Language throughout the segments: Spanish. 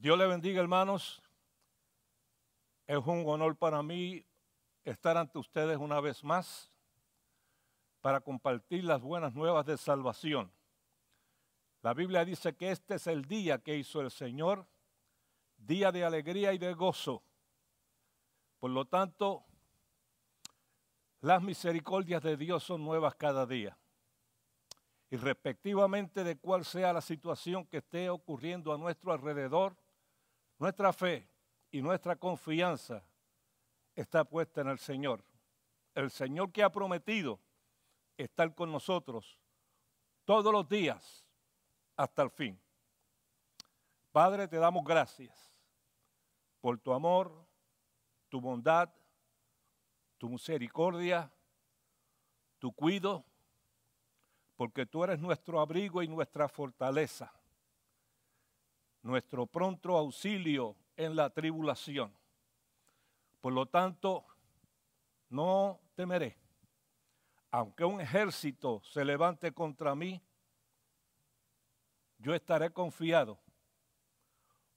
Dios le bendiga, hermanos. Es un honor para mí estar ante ustedes una vez más para compartir las buenas nuevas de salvación. La Biblia dice que este es el día que hizo el Señor, día de alegría y de gozo. Por lo tanto, las misericordias de Dios son nuevas cada día. Y respectivamente de cuál sea la situación que esté ocurriendo a nuestro alrededor, nuestra fe y nuestra confianza está puesta en el Señor. El Señor que ha prometido estar con nosotros todos los días hasta el fin. Padre, te damos gracias por tu amor, tu bondad, tu misericordia, tu cuido, porque tú eres nuestro abrigo y nuestra fortaleza nuestro pronto auxilio en la tribulación. Por lo tanto, no temeré. Aunque un ejército se levante contra mí, yo estaré confiado.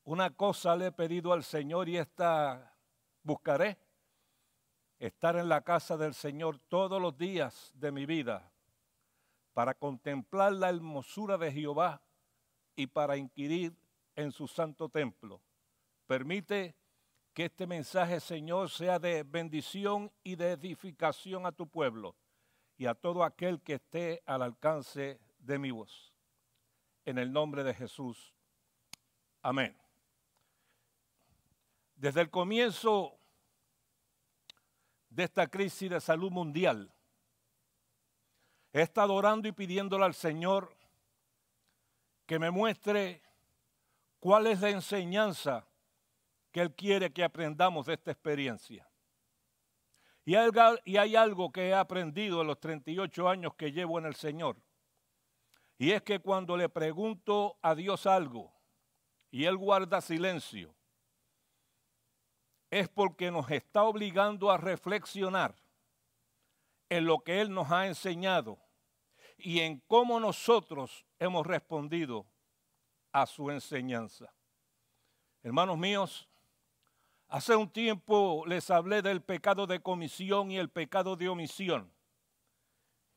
Una cosa le he pedido al Señor y esta buscaré, estar en la casa del Señor todos los días de mi vida, para contemplar la hermosura de Jehová y para inquirir en su santo templo. Permite que este mensaje, Señor, sea de bendición y de edificación a tu pueblo y a todo aquel que esté al alcance de mi voz. En el nombre de Jesús. Amén. Desde el comienzo de esta crisis de salud mundial, he estado orando y pidiéndole al Señor que me muestre ¿Cuál es la enseñanza que Él quiere que aprendamos de esta experiencia? Y hay algo que he aprendido en los 38 años que llevo en el Señor. Y es que cuando le pregunto a Dios algo y Él guarda silencio, es porque nos está obligando a reflexionar en lo que Él nos ha enseñado y en cómo nosotros hemos respondido a su enseñanza. Hermanos míos, hace un tiempo les hablé del pecado de comisión y el pecado de omisión.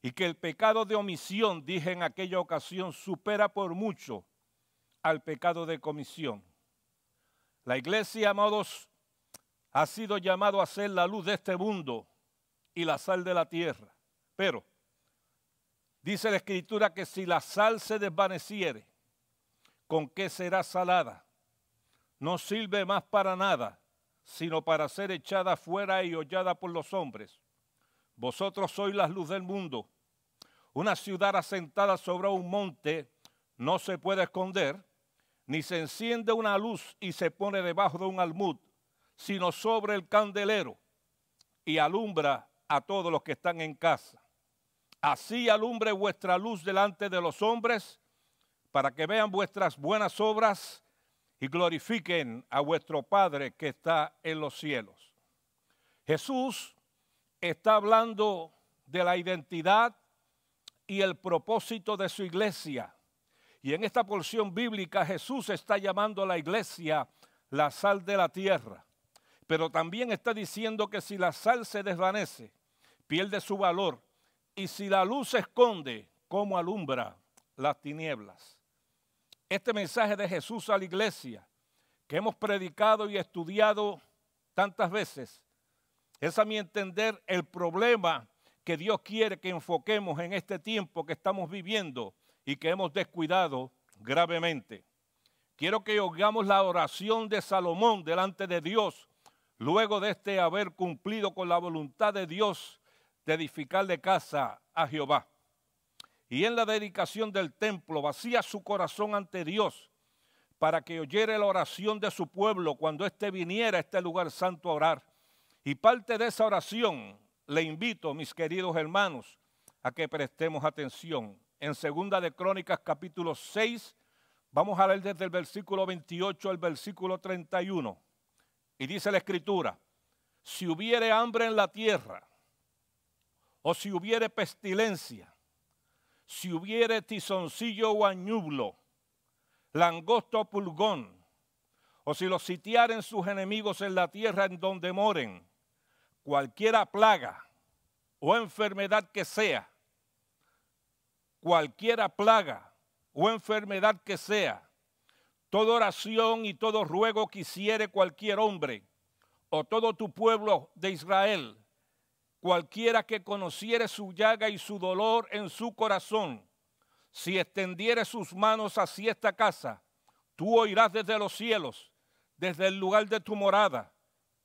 Y que el pecado de omisión, dije en aquella ocasión, supera por mucho al pecado de comisión. La iglesia, amados, ha sido llamado a ser la luz de este mundo y la sal de la tierra. Pero dice la escritura que si la sal se desvaneciere, ¿con qué será salada? No sirve más para nada, sino para ser echada fuera y hollada por los hombres. Vosotros sois la luz del mundo. Una ciudad asentada sobre un monte no se puede esconder, ni se enciende una luz y se pone debajo de un almud, sino sobre el candelero y alumbra a todos los que están en casa. Así alumbre vuestra luz delante de los hombres para que vean vuestras buenas obras y glorifiquen a vuestro Padre que está en los cielos. Jesús está hablando de la identidad y el propósito de su iglesia. Y en esta porción bíblica Jesús está llamando a la iglesia la sal de la tierra. Pero también está diciendo que si la sal se desvanece, pierde su valor. Y si la luz se esconde, ¿cómo alumbra las tinieblas? este mensaje de Jesús a la iglesia que hemos predicado y estudiado tantas veces es a mi entender el problema que Dios quiere que enfoquemos en este tiempo que estamos viviendo y que hemos descuidado gravemente. Quiero que oigamos la oración de Salomón delante de Dios, luego de este haber cumplido con la voluntad de Dios de edificar de casa a Jehová y en la dedicación del templo vacía su corazón ante Dios para que oyera la oración de su pueblo cuando éste viniera a este lugar santo a orar. Y parte de esa oración le invito, mis queridos hermanos, a que prestemos atención. En Segunda de Crónicas capítulo 6, vamos a leer desde el versículo 28 al versículo 31. Y dice la escritura, si hubiere hambre en la tierra, o si hubiere pestilencia, si hubiere tizoncillo o añublo, langosto o pulgón, o si los sitiaren sus enemigos en la tierra en donde moren, cualquiera plaga o enfermedad que sea, cualquiera plaga o enfermedad que sea, toda oración y todo ruego quisiere cualquier hombre o todo tu pueblo de Israel Cualquiera que conociere su llaga y su dolor en su corazón, si extendiere sus manos hacia esta casa, tú oirás desde los cielos, desde el lugar de tu morada,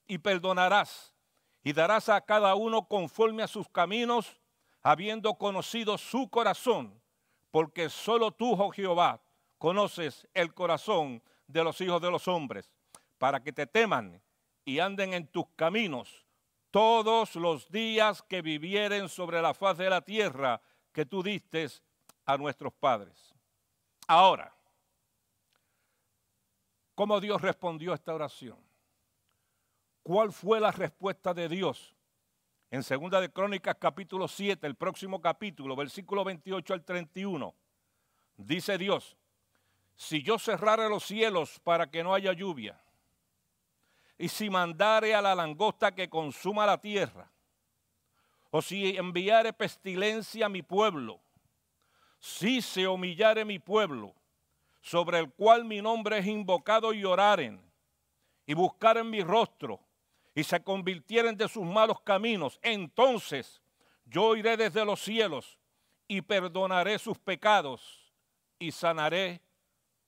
y perdonarás, y darás a cada uno conforme a sus caminos, habiendo conocido su corazón, porque solo tú, oh Jehová, conoces el corazón de los hijos de los hombres, para que te teman y anden en tus caminos todos los días que vivieren sobre la faz de la tierra que tú diste a nuestros padres. Ahora, ¿cómo Dios respondió a esta oración? ¿Cuál fue la respuesta de Dios? En 2 de Crónicas capítulo 7, el próximo capítulo, versículo 28 al 31, dice Dios, si yo cerrara los cielos para que no haya lluvia, y si mandare a la langosta que consuma la tierra, o si enviare pestilencia a mi pueblo, si se humillare mi pueblo, sobre el cual mi nombre es invocado, y oraren, y buscaren mi rostro, y se convirtieren de sus malos caminos, entonces yo iré desde los cielos y perdonaré sus pecados y sanaré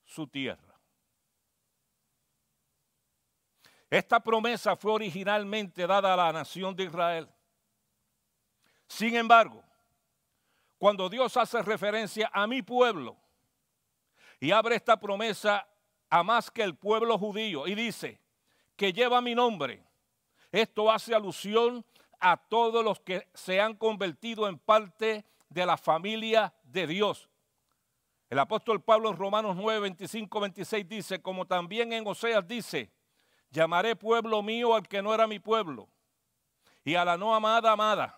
su tierra. Esta promesa fue originalmente dada a la nación de Israel. Sin embargo, cuando Dios hace referencia a mi pueblo y abre esta promesa a más que el pueblo judío y dice que lleva mi nombre, esto hace alusión a todos los que se han convertido en parte de la familia de Dios. El apóstol Pablo en Romanos 9, 25, 26 dice, como también en Oseas dice, Llamaré pueblo mío al que no era mi pueblo, y a la no amada amada.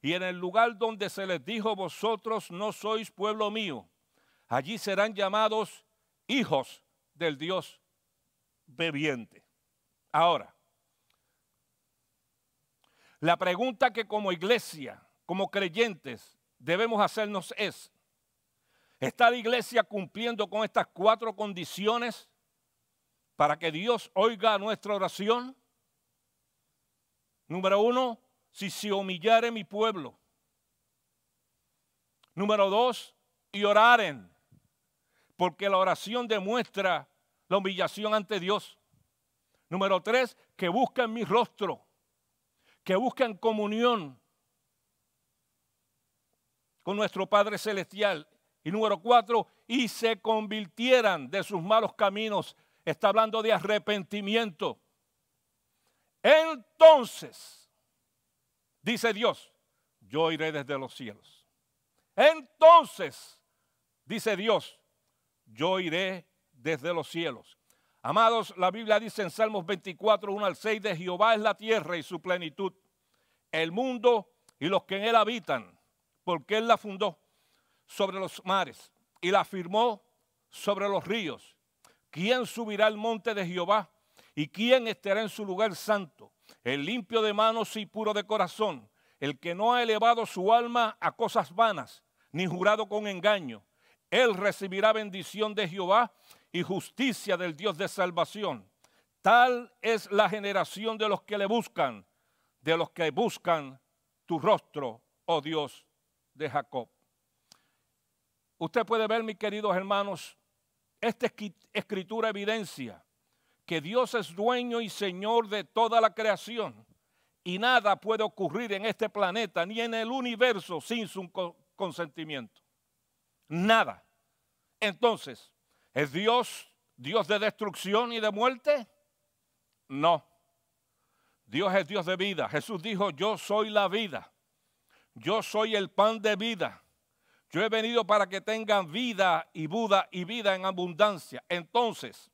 Y en el lugar donde se les dijo, vosotros no sois pueblo mío, allí serán llamados hijos del Dios bebiente. Ahora, la pregunta que como iglesia, como creyentes, debemos hacernos es, ¿está la iglesia cumpliendo con estas cuatro condiciones para que Dios oiga nuestra oración? Número uno, si se humillare mi pueblo. Número dos, y oraren, porque la oración demuestra la humillación ante Dios. Número tres, que busquen mi rostro, que busquen comunión con nuestro Padre Celestial. Y número cuatro, y se convirtieran de sus malos caminos está hablando de arrepentimiento. Entonces, dice Dios, yo iré desde los cielos. Entonces, dice Dios, yo iré desde los cielos. Amados, la Biblia dice en Salmos 24, 1 al 6, de Jehová es la tierra y su plenitud, el mundo y los que en él habitan, porque él la fundó sobre los mares y la firmó sobre los ríos. ¿Quién subirá al monte de Jehová? ¿Y quién estará en su lugar santo? El limpio de manos y puro de corazón, el que no ha elevado su alma a cosas vanas, ni jurado con engaño. Él recibirá bendición de Jehová y justicia del Dios de salvación. Tal es la generación de los que le buscan, de los que buscan tu rostro, oh Dios de Jacob. Usted puede ver, mis queridos hermanos, esta escritura evidencia que Dios es dueño y señor de toda la creación y nada puede ocurrir en este planeta ni en el universo sin su consentimiento. Nada. Entonces, ¿es Dios Dios de destrucción y de muerte? No. Dios es Dios de vida. Jesús dijo, yo soy la vida. Yo soy el pan de vida. Yo he venido para que tengan vida y Buda y vida en abundancia. Entonces,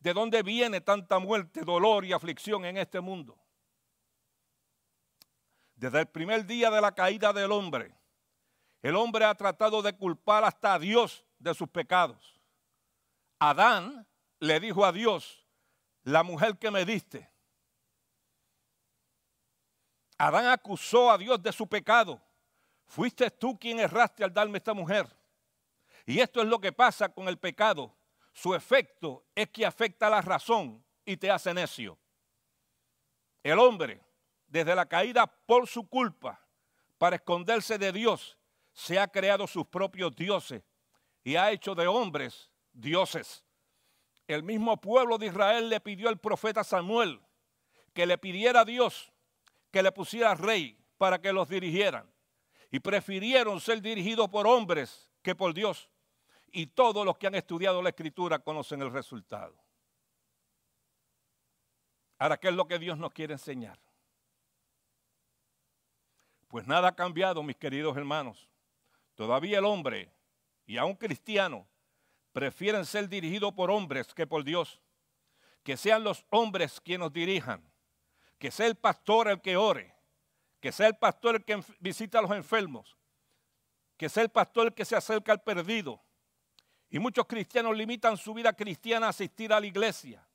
¿de dónde viene tanta muerte, dolor y aflicción en este mundo? Desde el primer día de la caída del hombre, el hombre ha tratado de culpar hasta a Dios de sus pecados. Adán le dijo a Dios, la mujer que me diste. Adán acusó a Dios de su pecado. Fuiste tú quien erraste al darme esta mujer. Y esto es lo que pasa con el pecado. Su efecto es que afecta la razón y te hace necio. El hombre, desde la caída por su culpa, para esconderse de Dios, se ha creado sus propios dioses y ha hecho de hombres dioses. El mismo pueblo de Israel le pidió al profeta Samuel que le pidiera a Dios que le pusiera rey para que los dirigieran y prefirieron ser dirigidos por hombres que por Dios. Y todos los que han estudiado la escritura conocen el resultado. Ahora, ¿qué es lo que Dios nos quiere enseñar? Pues nada ha cambiado, mis queridos hermanos. Todavía el hombre, y un cristiano, prefieren ser dirigidos por hombres que por Dios. Que sean los hombres quienes nos dirijan. Que sea el pastor el que ore que sea el pastor el que visita a los enfermos, que sea el pastor el que se acerca al perdido. Y muchos cristianos limitan su vida cristiana a asistir a la iglesia,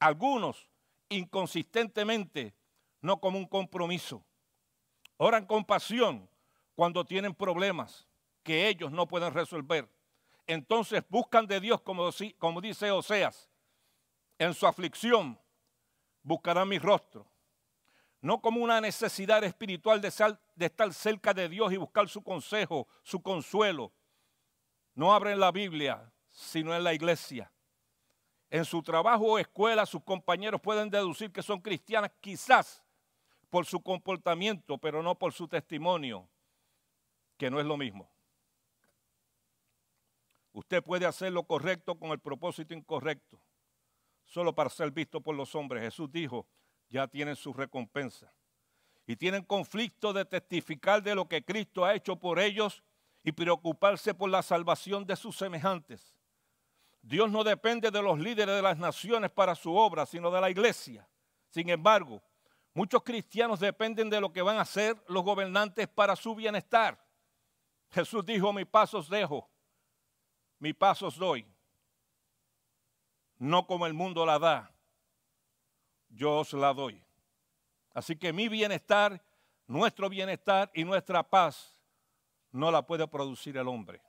algunos inconsistentemente, no como un compromiso. Oran con pasión cuando tienen problemas que ellos no pueden resolver. Entonces buscan de Dios, como, como dice Oseas, en su aflicción buscarán mi rostro no como una necesidad espiritual de, estar cerca de Dios y buscar su consejo, su consuelo. No abren la Biblia, sino en la iglesia. En su trabajo o escuela, sus compañeros pueden deducir que son cristianas quizás por su comportamiento, pero no por su testimonio, que no es lo mismo. Usted puede hacer lo correcto con el propósito incorrecto, solo para ser visto por los hombres. Jesús dijo, ya tienen su recompensa. Y tienen conflicto de testificar de lo que Cristo ha hecho por ellos y preocuparse por la salvación de sus semejantes. Dios no depende de los líderes de las naciones para su obra, sino de la iglesia. Sin embargo, muchos cristianos dependen de lo que van a hacer los gobernantes para su bienestar. Jesús dijo, mis pasos dejo, mis pasos doy, no como el mundo la da yo os la doy. Así que mi bienestar, nuestro bienestar y nuestra paz no la puede producir el hombre.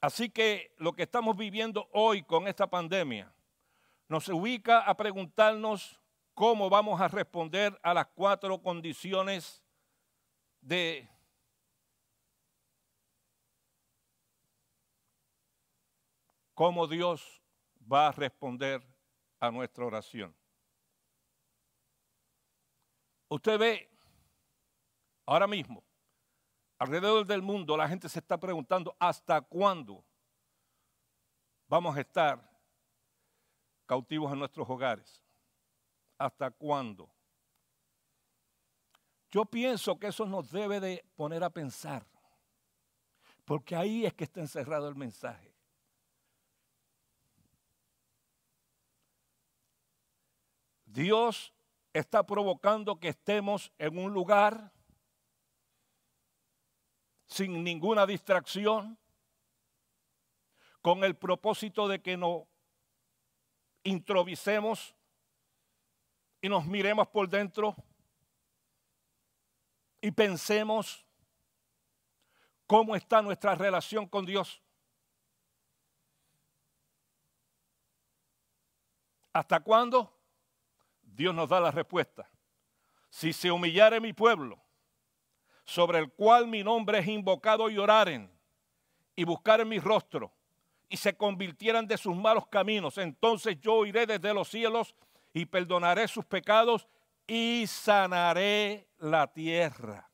Así que lo que estamos viviendo hoy con esta pandemia nos ubica a preguntarnos cómo vamos a responder a las cuatro condiciones de cómo Dios va a responder nuestra oración. Usted ve ahora mismo, alrededor del mundo, la gente se está preguntando hasta cuándo vamos a estar cautivos en nuestros hogares. ¿Hasta cuándo? Yo pienso que eso nos debe de poner a pensar, porque ahí es que está encerrado el mensaje. Dios está provocando que estemos en un lugar sin ninguna distracción, con el propósito de que nos introvisemos y nos miremos por dentro y pensemos cómo está nuestra relación con Dios. ¿Hasta cuándo? Dios nos da la respuesta. Si se humillare mi pueblo, sobre el cual mi nombre es invocado, y oraren y buscaren mi rostro y se convirtieran de sus malos caminos, entonces yo iré desde los cielos y perdonaré sus pecados y sanaré la tierra.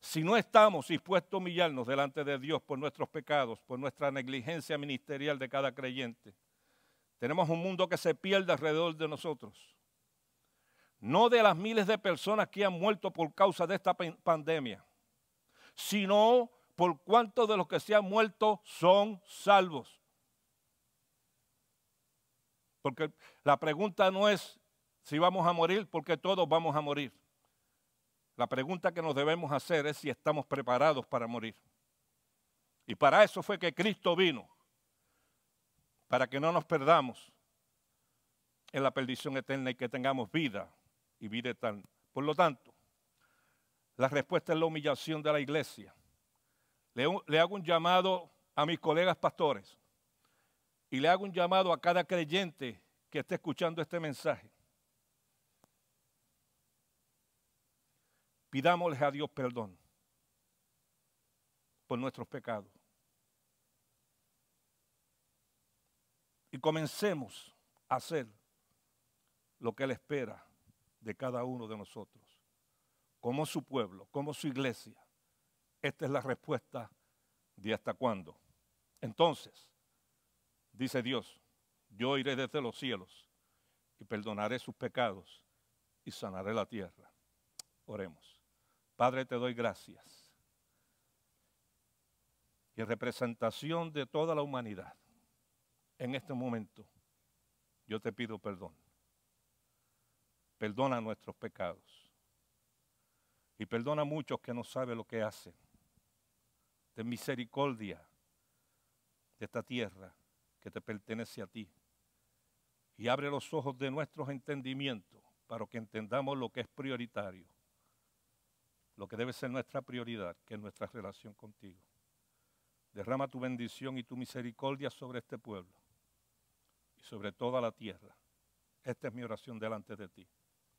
Si no estamos dispuestos a humillarnos delante de Dios por nuestros pecados, por nuestra negligencia ministerial de cada creyente, tenemos un mundo que se pierde alrededor de nosotros no de las miles de personas que han muerto por causa de esta pandemia, sino por cuántos de los que se han muerto son salvos. Porque la pregunta no es si vamos a morir, porque todos vamos a morir. La pregunta que nos debemos hacer es si estamos preparados para morir. Y para eso fue que Cristo vino, para que no nos perdamos en la perdición eterna y que tengamos vida y vida tan. Por lo tanto, la respuesta es la humillación de la iglesia. Le, hago un llamado a mis colegas pastores y le hago un llamado a cada creyente que esté escuchando este mensaje. Pidámosles a Dios perdón por nuestros pecados. Y comencemos a hacer lo que Él espera de cada uno de nosotros, como su pueblo, como su iglesia. Esta es la respuesta de hasta cuándo. Entonces, dice Dios, yo iré desde los cielos y perdonaré sus pecados y sanaré la tierra. Oremos. Padre, te doy gracias. Y representación de toda la humanidad, en este momento, yo te pido perdón perdona nuestros pecados. Y perdona a muchos que no saben lo que hacen. Ten misericordia de esta tierra que te pertenece a ti. Y abre los ojos de nuestros entendimientos para que entendamos lo que es prioritario, lo que debe ser nuestra prioridad, que es nuestra relación contigo. Derrama tu bendición y tu misericordia sobre este pueblo y sobre toda la tierra. Esta es mi oración delante de ti.